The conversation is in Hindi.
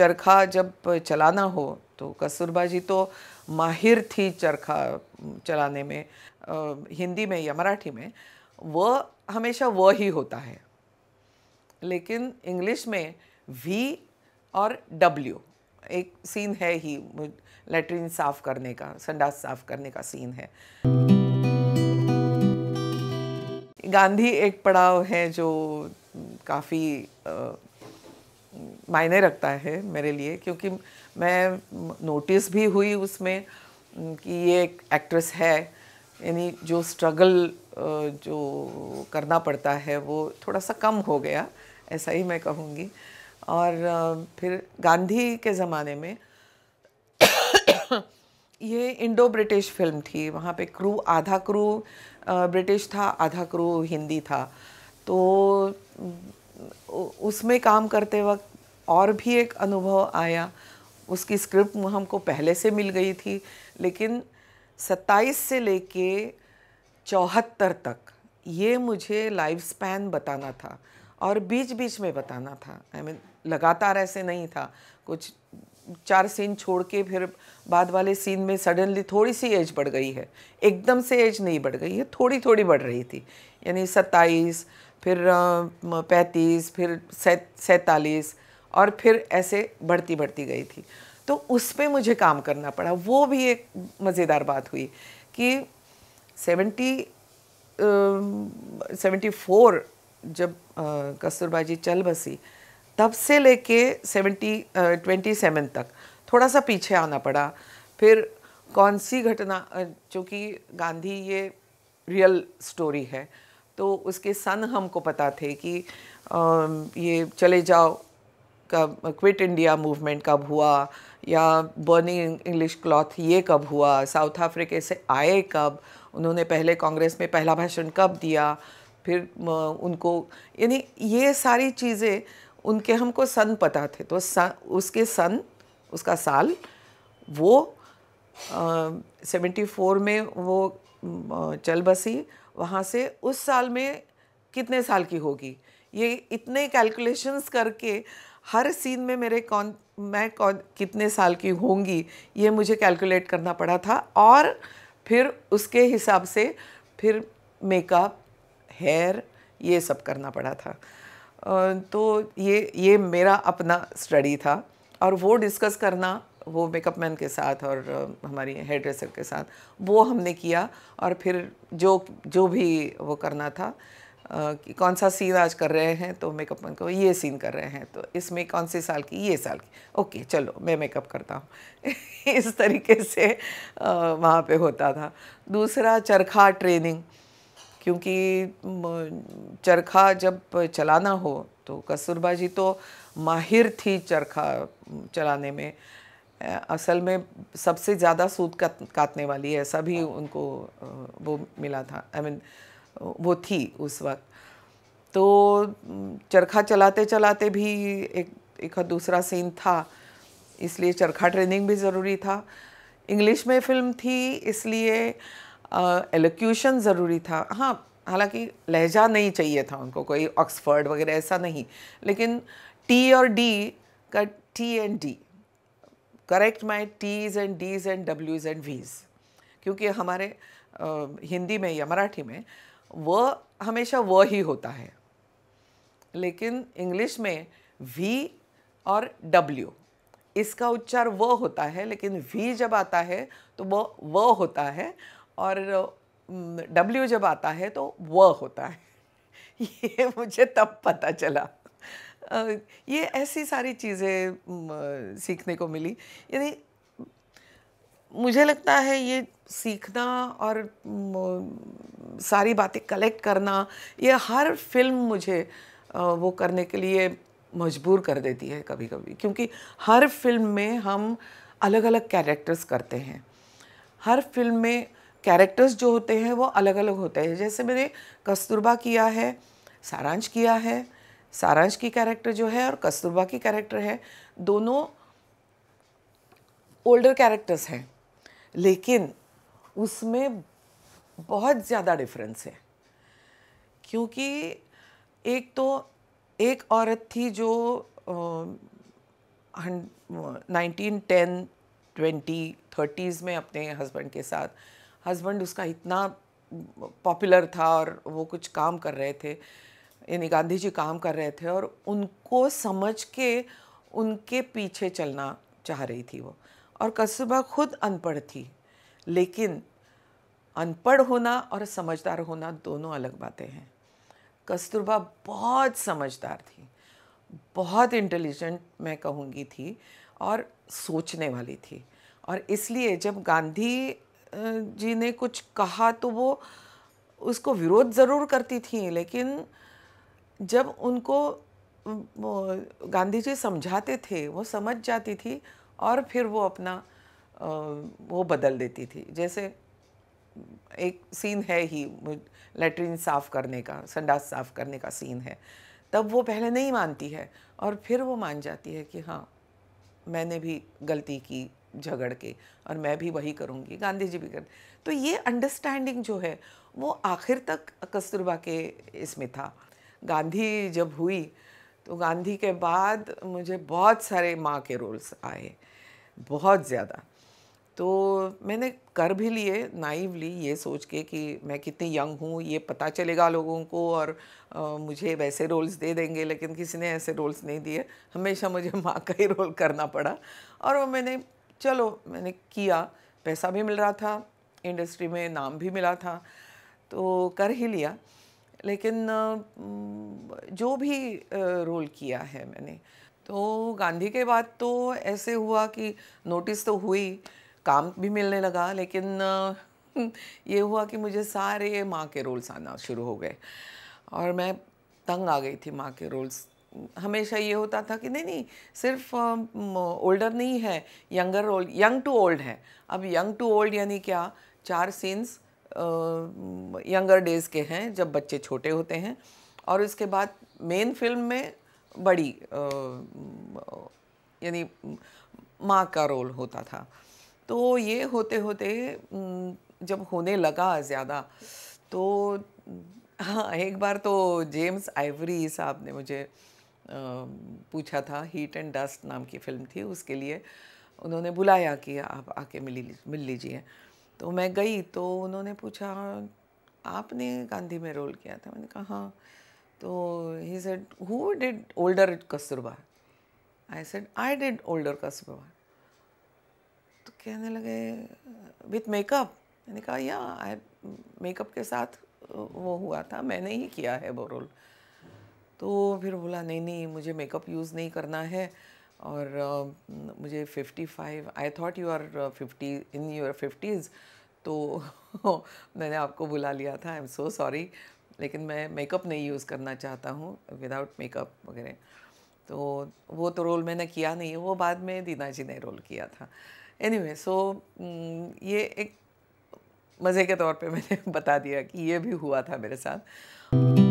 चरखा जब चलाना हो तो कस्तूरबा जी तो माहिर थी चरखा चलाने में हिंदी में या मराठी में व हमेशा व ही होता है लेकिन इंग्लिश में वी और डब्ल्यू एक सीन है ही लेटरिन साफ करने का संडास साफ करने का सीन है गांधी एक पड़ाव है जो काफ़ी मायने रखता है मेरे लिए क्योंकि मैं नोटिस भी हुई उसमें कि ये एक एक्ट्रेस है यानी जो स्ट्रगल जो करना पड़ता है वो थोड़ा सा कम हो गया ऐसा ही मैं कहूँगी और फिर गांधी के ज़माने में ये इंडो ब्रिटिश फिल्म थी वहाँ पे क्रू आधा क्रू ब्रिटिश था आधा क्रू हिंदी था तो उसमें काम करते वक्त और भी एक अनुभव आया उसकी स्क्रिप्ट हमको पहले से मिल गई थी लेकिन 27 से लेके चौहत्तर तक ये मुझे लाइफ स्पैन बताना था और बीच बीच में बताना था आई I मीन mean, लगातार ऐसे नहीं था कुछ चार सीन छोड़ के फिर बाद वाले सीन में सडनली थोड़ी सी एज बढ़ गई है एकदम से एज नहीं बढ़ गई है थोड़ी थोड़ी बढ़ रही थी यानी सत्ताईस फिर पैंतीस फिर सैतालीस और फिर ऐसे बढ़ती बढ़ती गई थी तो उस पर मुझे काम करना पड़ा वो भी एक मज़ेदार बात हुई कि सेवेंटी सेवेंटी फोर जब कस्तूरबा जी चल बसी तब से लेके सेवेंटी ट्वेंटी सेवन तक थोड़ा सा पीछे आना पड़ा फिर कौन सी घटना चूँकि गांधी ये रियल स्टोरी है तो उसके सन हमको पता थे कि ये चले जाओ का क्विट इंडिया मूवमेंट कब हुआ या बर्निंग इंग्लिश क्लॉथ ये कब हुआ साउथ अफ्रीका से आए कब उन्होंने पहले कांग्रेस में पहला भाषण कब दिया फिर उनको यानी ये सारी चीज़ें उनके हमको सन पता थे तो सन उसके सन उसका साल वो सेवेंटी फोर में वो चल बसी वहाँ से उस साल में कितने साल की होगी ये इतने कैलकुलेशंस करके हर सीन में मेरे कौन मैं कौन कितने साल की होंगी ये मुझे कैलकुलेट करना पड़ा था और फिर उसके हिसाब से फिर मेकअप हेयर ये सब करना पड़ा था तो ये ये मेरा अपना स्टडी था और वो डिस्कस करना वो मेकअप मैन के साथ और हमारी हेयर ड्रेसर के साथ वो हमने किया और फिर जो जो भी वो करना था कि कौन सा सीन आज कर रहे हैं तो मेकअप मैन को ये सीन कर रहे हैं तो इसमें कौन से साल की ये साल की ओके चलो मैं मेकअप करता हूँ इस तरीके से वहाँ पे होता था दूसरा चरखा ट्रेनिंग क्योंकि चरखा जब चलाना हो तो कस्तूरबा जी तो माहिर थी चरखा चलाने में असल में सबसे ज़्यादा सूद काटने वाली ऐसा भी उनको वो मिला था आई I मीन mean, वो थी उस वक्त तो चरखा चलाते चलाते भी एक एक दूसरा सीन था इसलिए चरखा ट्रेनिंग भी ज़रूरी था इंग्लिश में फिल्म थी इसलिए एलोक्यूशन ज़रूरी था हाँ हालांकि लहजा नहीं चाहिए था उनको कोई ऑक्सफर्ड वगैरह ऐसा नहीं लेकिन टी और डी का T and D correct my Ts and Ds and डब्ल्यूज़ एंड वीज़ क्योंकि हमारे आ, हिंदी में या मराठी में व हमेशा व ही होता है लेकिन इंग्लिश में वी और डब्ल्यू इसका उच्चार व होता है लेकिन वी जब आता है तो वो व होता है और डब्ल्यू जब आता है तो व होता है ये मुझे तब पता चला ये ऐसी सारी चीज़ें सीखने को मिली यानी मुझे लगता है ये सीखना और सारी बातें कलेक्ट करना ये हर फिल्म मुझे वो करने के लिए मजबूर कर देती है कभी कभी क्योंकि हर फिल्म में हम अलग अलग कैरेक्टर्स करते हैं हर फिल्म में कैरेक्टर्स जो होते हैं वो अलग अलग होते हैं जैसे मैंने कस्तूरबा किया है सारांश किया है सारांश की कैरेक्टर जो है और कस्तूरबा की कैरेक्टर है दोनों ओल्डर कैरेक्टर्स हैं लेकिन उसमें बहुत ज़्यादा डिफरेंस है क्योंकि एक तो एक औरत थी जो नाइनटीन टेन ट्वेंटी थर्टीज़ में अपने हस्बैंड के साथ हस्बैंड उसका इतना पॉपुलर था और वो कुछ काम कर रहे थे यानी गांधी जी काम कर रहे थे और उनको समझ के उनके पीछे चलना चाह रही थी वो और कस्तूरबा खुद अनपढ़ थी लेकिन अनपढ़ होना और समझदार होना दोनों अलग बातें हैं कस्तूरबा बहुत समझदार थी बहुत इंटेलिजेंट मैं कहूँगी थी और सोचने वाली थी और इसलिए जब गांधी जी ने कुछ कहा तो वो उसको विरोध ज़रूर करती थी लेकिन जब उनको गांधी जी समझाते थे वो समझ जाती थी और फिर वो अपना वो बदल देती थी जैसे एक सीन है ही लेटरिन साफ़ करने का संडास साफ़ करने का सीन है तब वो पहले नहीं मानती है और फिर वो मान जाती है कि हाँ मैंने भी गलती की झगड़ के और मैं भी वही करूँगी गांधी जी भी कर तो ये अंडरस्टैंडिंग जो है वो आखिर तक कस्तूरबा के इसमें था गांधी जब हुई तो गांधी के बाद मुझे बहुत सारे माँ के रोल्स आए बहुत ज़्यादा तो मैंने कर भी लिए नाइवली ये सोच के कि मैं कितनी यंग हूँ ये पता चलेगा लोगों को और आ, मुझे वैसे रोल्स दे देंगे लेकिन किसी ने ऐसे रोल्स नहीं दिए हमेशा मुझे माँ का ही रोल करना पड़ा और वो मैंने चलो मैंने किया पैसा भी मिल रहा था इंडस्ट्री में नाम भी मिला था तो कर ही लिया लेकिन जो भी रोल किया है मैंने तो गांधी के बाद तो ऐसे हुआ कि नोटिस तो हुई काम भी मिलने लगा लेकिन ये हुआ कि मुझे सारे माँ के रोल्स आना शुरू हो गए और मैं तंग आ गई थी माँ के रोल्स हमेशा ये होता था कि नहीं नहीं सिर्फ ओल्डर नहीं है younger role young to old है अब यंग टू ओल्ड यानी क्या चार सीन्स यंगर डेज़ के हैं जब बच्चे छोटे होते हैं और उसके बाद मेन फिल्म में बड़ी यानी माँ का रोल होता था तो ये होते होते जब होने लगा ज़्यादा तो हाँ एक बार तो जेम्स आइवरी साहब ने मुझे पूछा था हीट एंड डस्ट नाम की फ़िल्म थी उसके लिए उन्होंने बुलाया कि आप आके मिल लीजिए मिल लीजिए तो मैं गई तो उन्होंने पूछा आपने गांधी में रोल किया था मैंने कहा हाँ तो he said who did older Kasturba I said I did older Kasturba तो कहने लगे विथ मेकअप मैंने कहा या आई मेकअप के साथ वो हुआ था मैंने ही किया है वो रोल तो फिर बोला नहीं नहीं मुझे मेकअप यूज़ नहीं करना है और uh, मुझे 55 I thought you are 50 in your fifties तो मैंने आपको बुला लिया था आई एम सो सॉरी लेकिन मैं मेकअप नहीं यूज़ करना चाहता हूँ विदाउट मेकअप वगैरह तो वो तो रोल मैंने किया नहीं वो बाद में दीना जी ने रोल किया था एनी anyway, सो so, ये एक मज़े के तौर पे मैंने बता दिया कि ये भी हुआ था मेरे साथ